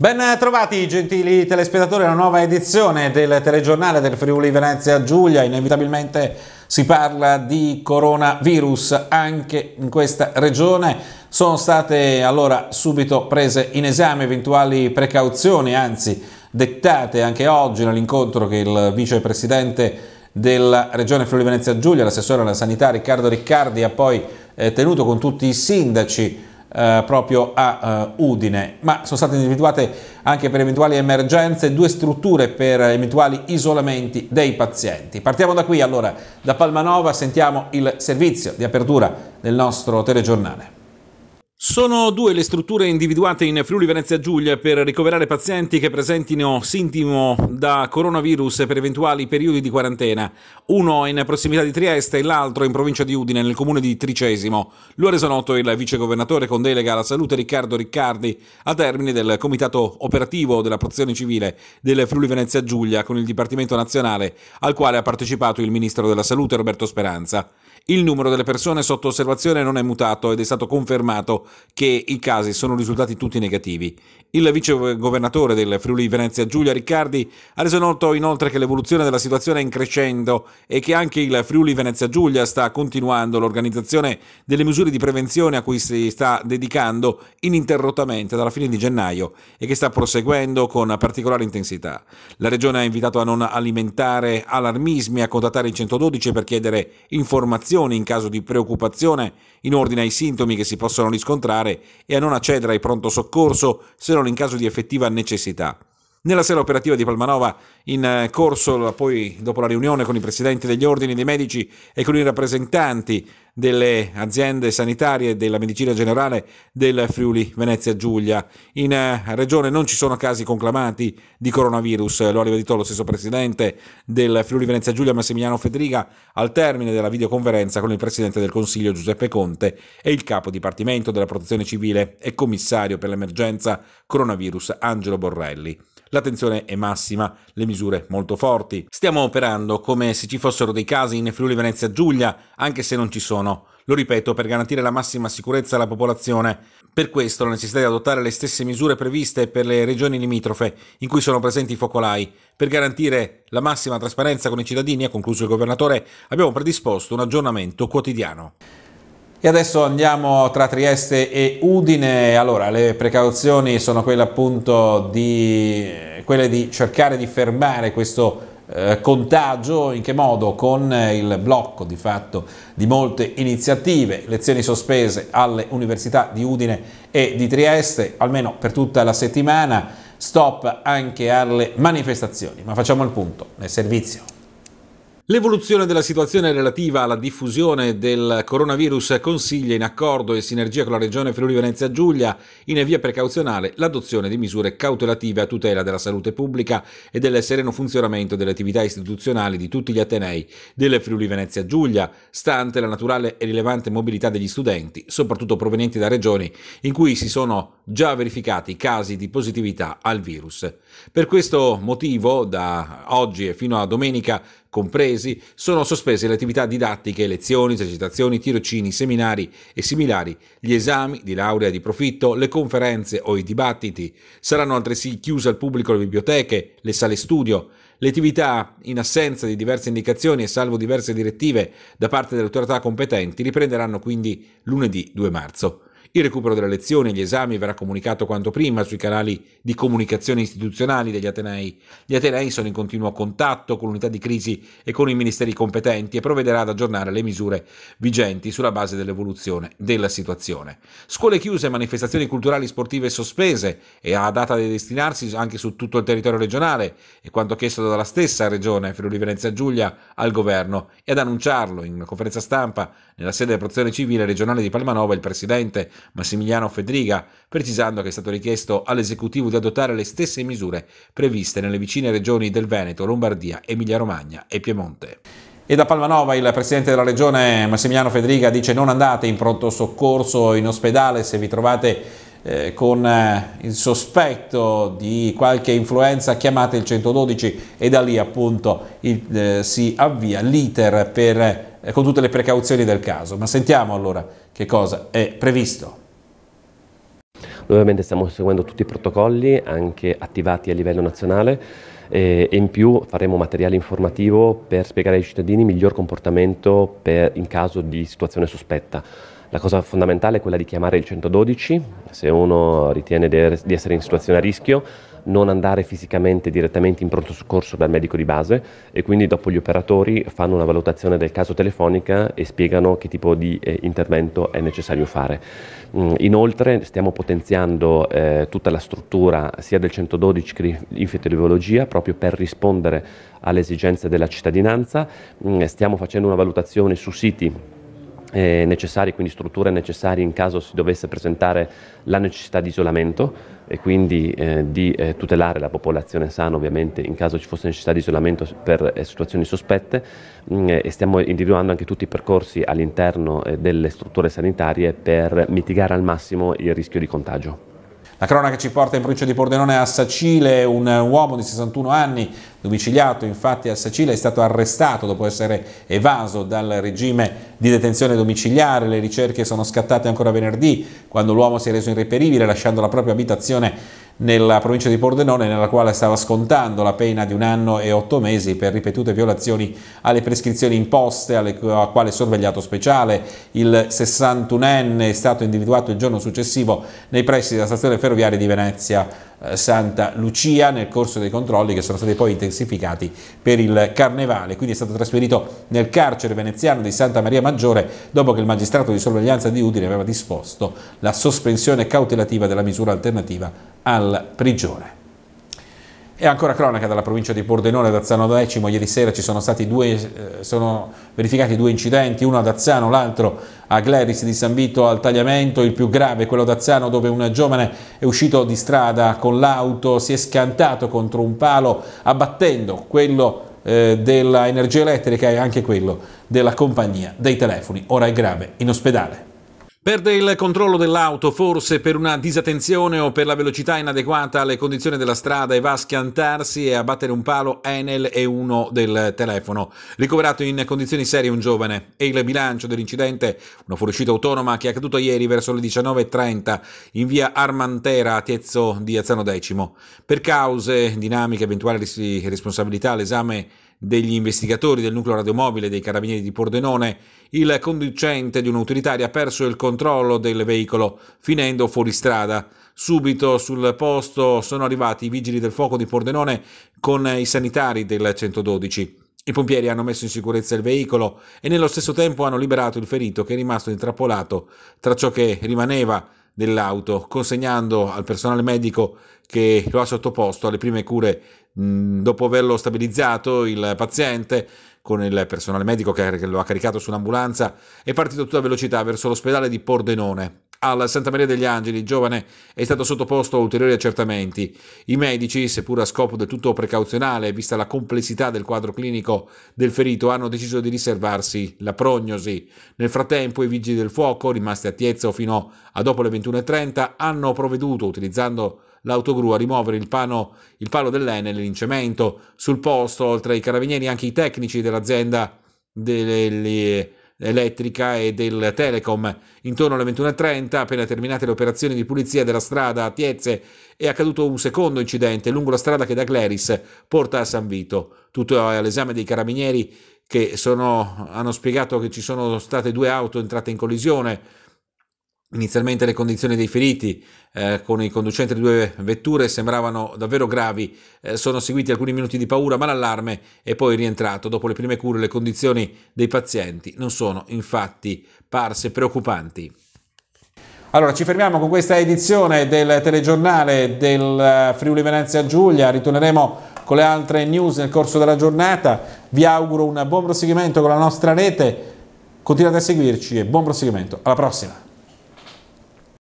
Ben trovati gentili telespettatori alla nuova edizione del telegiornale del Friuli Venezia Giulia, inevitabilmente si parla di coronavirus anche in questa regione, sono state allora subito prese in esame eventuali precauzioni, anzi dettate anche oggi nell'incontro che il vicepresidente della regione Friuli Venezia Giulia, l'assessore alla sanità Riccardo Riccardi ha poi eh, tenuto con tutti i sindaci eh, proprio a eh, Udine, ma sono state individuate anche per eventuali emergenze due strutture per eventuali isolamenti dei pazienti. Partiamo da qui allora, da Palmanova sentiamo il servizio di apertura del nostro telegiornale. Sono due le strutture individuate in Friuli Venezia Giulia per ricoverare pazienti che presentino sintomo da coronavirus per eventuali periodi di quarantena. Uno in prossimità di Trieste e l'altro in provincia di Udine, nel comune di Tricesimo. Lo ha reso noto il vicegovernatore con delega alla salute Riccardo Riccardi a termine del comitato operativo della protezione civile del Friuli Venezia Giulia con il Dipartimento Nazionale al quale ha partecipato il ministro della Salute Roberto Speranza. Il numero delle persone sotto osservazione non è mutato ed è stato confermato che i casi sono risultati tutti negativi. Il vice governatore del Friuli Venezia Giulia Riccardi ha reso noto inoltre che l'evoluzione della situazione è in crescendo e che anche il Friuli Venezia Giulia sta continuando l'organizzazione delle misure di prevenzione a cui si sta dedicando ininterrottamente dalla fine di gennaio e che sta proseguendo con particolare intensità. La regione ha invitato a non alimentare allarmismi, e a contattare il 112 per chiedere informazioni informazioni in caso di preoccupazione in ordine ai sintomi che si possono riscontrare e a non accedere ai pronto soccorso se non in caso di effettiva necessità. Nella sera operativa di Palmanova in eh, corso, poi dopo la riunione con i presidenti degli ordini dei medici e con i rappresentanti delle aziende sanitarie della medicina generale del Friuli Venezia Giulia. In eh, regione non ci sono casi conclamati di coronavirus, lo ha ribadito lo stesso presidente del Friuli Venezia Giulia Massimiliano Federica al termine della videoconferenza con il presidente del Consiglio Giuseppe Conte e il capo dipartimento della Protezione Civile e commissario per l'emergenza coronavirus Angelo Borrelli. L'attenzione è massima, le misure molto forti. Stiamo operando come se ci fossero dei casi in Friuli Venezia Giulia, anche se non ci sono. Lo ripeto, per garantire la massima sicurezza alla popolazione. Per questo la necessità di adottare le stesse misure previste per le regioni limitrofe in cui sono presenti i focolai. Per garantire la massima trasparenza con i cittadini, ha concluso il governatore, abbiamo predisposto un aggiornamento quotidiano. E adesso andiamo tra Trieste e Udine, allora le precauzioni sono quelle appunto di, quelle di cercare di fermare questo eh, contagio, in che modo? Con eh, il blocco di fatto di molte iniziative, lezioni sospese alle università di Udine e di Trieste, almeno per tutta la settimana, stop anche alle manifestazioni, ma facciamo il punto nel servizio. L'evoluzione della situazione relativa alla diffusione del coronavirus consiglia, in accordo e sinergia con la Regione Friuli Venezia Giulia, in via precauzionale l'adozione di misure cautelative a tutela della salute pubblica e del sereno funzionamento delle attività istituzionali di tutti gli atenei delle Friuli Venezia Giulia, stante la naturale e rilevante mobilità degli studenti, soprattutto provenienti da regioni in cui si sono già verificati casi di positività al virus. Per questo motivo, da oggi e fino a domenica, compresi, sono sospese le attività didattiche, lezioni, esercitazioni, tirocini, seminari e similari, gli esami di laurea di profitto, le conferenze o i dibattiti. Saranno altresì chiuse al pubblico le biblioteche, le sale studio, le attività, in assenza di diverse indicazioni e salvo diverse direttive da parte delle autorità competenti, riprenderanno quindi lunedì 2 marzo. Il recupero delle lezioni e gli esami verrà comunicato quanto prima sui canali di comunicazione istituzionali degli Atenei. Gli Atenei sono in continuo contatto con l'unità di crisi e con i ministeri competenti e provvederà ad aggiornare le misure vigenti sulla base dell'evoluzione della situazione. Scuole chiuse, manifestazioni culturali sportive sospese e a data di destinarsi anche su tutto il territorio regionale e quanto chiesto dalla stessa regione Friuli Venezia Giulia al governo e ad annunciarlo in una conferenza stampa nella sede della protezione civile regionale di Palmanova il presidente Massimiliano Fedriga, precisando che è stato richiesto all'esecutivo di adottare le stesse misure previste nelle vicine regioni del Veneto, Lombardia, Emilia-Romagna e Piemonte. E da Palmanova il presidente della regione Massimiliano Fedriga dice non andate in pronto soccorso in ospedale se vi trovate eh, con eh, il sospetto di qualche influenza chiamate il 112 e da lì appunto il, eh, si avvia l'iter eh, con tutte le precauzioni del caso. Ma sentiamo allora che cosa è previsto. Noi ovviamente stiamo seguendo tutti i protocolli, anche attivati a livello nazionale, eh, e in più faremo materiale informativo per spiegare ai cittadini il miglior comportamento per, in caso di situazione sospetta. La cosa fondamentale è quella di chiamare il 112 se uno ritiene er-, di essere in situazione a rischio, non andare fisicamente direttamente in pronto soccorso dal medico di base e quindi dopo gli operatori fanno una valutazione del caso telefonica e spiegano che tipo di eh, intervento è necessario fare. Mm, inoltre stiamo potenziando eh, tutta la struttura sia del 112 che di infettivologia proprio per rispondere alle esigenze della cittadinanza, mm, stiamo facendo una valutazione su siti eh, necessari, quindi strutture necessarie in caso si dovesse presentare la necessità di isolamento e quindi eh, di eh, tutelare la popolazione sana ovviamente in caso ci fosse necessità di isolamento per eh, situazioni sospette mh, mm, eh, e stiamo individuando anche tutti i percorsi all'interno eh, delle strutture sanitarie per mitigare al massimo il rischio di contagio. La cronaca ci porta in provincia di Pordenone a Sacile, un uomo di 61 anni, domiciliato infatti a Sacile, è stato arrestato dopo essere evaso dal regime di detenzione domiciliare. Le ricerche sono scattate ancora venerdì, quando l'uomo si è reso irreperibile lasciando la propria abitazione nella provincia di Pordenone nella quale stava scontando la pena di un anno e otto mesi per ripetute violazioni alle prescrizioni imposte, alle, a quale sorvegliato speciale. Il 61enne è stato individuato il giorno successivo nei pressi della stazione ferroviaria di Venezia eh, Santa Lucia nel corso dei controlli che sono stati poi intensificati per il carnevale. Quindi è stato trasferito nel carcere veneziano di Santa Maria Maggiore dopo che il magistrato di sorveglianza di Udine aveva disposto la sospensione cautelativa della misura alternativa al prigione. E ancora cronaca dalla provincia di Pordenone ad Azzano Decimo, ieri sera ci sono stati due, eh, sono verificati due incidenti, uno ad Azzano, l'altro a Gleris di San Vito al tagliamento, il più grave quello ad Azzano dove un giovane è uscito di strada con l'auto, si è scantato contro un palo abbattendo quello eh, dell'energia elettrica e anche quello della compagnia dei telefoni, ora è grave in ospedale. Perde il controllo dell'auto, forse per una disattenzione o per la velocità inadeguata alle condizioni della strada e va a schiantarsi e a battere un palo Enel e uno del telefono. Ricoverato in condizioni serie un giovane e il bilancio dell'incidente, una fuoriuscita autonoma che è accaduta ieri verso le 19.30 in via Armantera a Tiezzo di Azzano Decimo. Per cause, dinamiche, eventuali responsabilità, l'esame è degli investigatori del nucleo radiomobile dei carabinieri di Pordenone, il conducente di un'utilitaria ha perso il controllo del veicolo, finendo fuori strada. Subito sul posto sono arrivati i vigili del fuoco di Pordenone con i sanitari del 112. I pompieri hanno messo in sicurezza il veicolo e nello stesso tempo hanno liberato il ferito che è rimasto intrappolato tra ciò che rimaneva dell'auto, consegnando al personale medico che lo ha sottoposto alle prime cure Mm, dopo averlo stabilizzato il paziente con il personale medico che lo ha caricato su un'ambulanza è partito a tutta velocità verso l'ospedale di Pordenone. Al Santa Maria degli Angeli il giovane è stato sottoposto a ulteriori accertamenti. I medici, seppur a scopo del tutto precauzionale, vista la complessità del quadro clinico del ferito, hanno deciso di riservarsi la prognosi. Nel frattempo i vigili del fuoco, rimasti a Tiezzo fino a dopo le 21.30, hanno provveduto, utilizzando l'autogru a rimuovere il, pano, il palo dell'Enel in cemento. Sul posto, oltre ai carabinieri, anche i tecnici dell'azienda dell'elettrica e del telecom. Intorno alle 21.30, appena terminate le operazioni di pulizia della strada a Tiezze, è accaduto un secondo incidente lungo la strada che da Cleris porta a San Vito. Tutto è all'esame dei carabinieri che sono, hanno spiegato che ci sono state due auto entrate in collisione Inizialmente le condizioni dei feriti eh, con i conducenti di due vetture sembravano davvero gravi, eh, sono seguiti alcuni minuti di paura ma l'allarme è poi rientrato. Dopo le prime cure le condizioni dei pazienti non sono infatti parse preoccupanti. Allora ci fermiamo con questa edizione del telegiornale del eh, Friuli Venezia Giulia, ritorneremo con le altre news nel corso della giornata, vi auguro un buon proseguimento con la nostra rete, continuate a seguirci e buon proseguimento, alla prossima!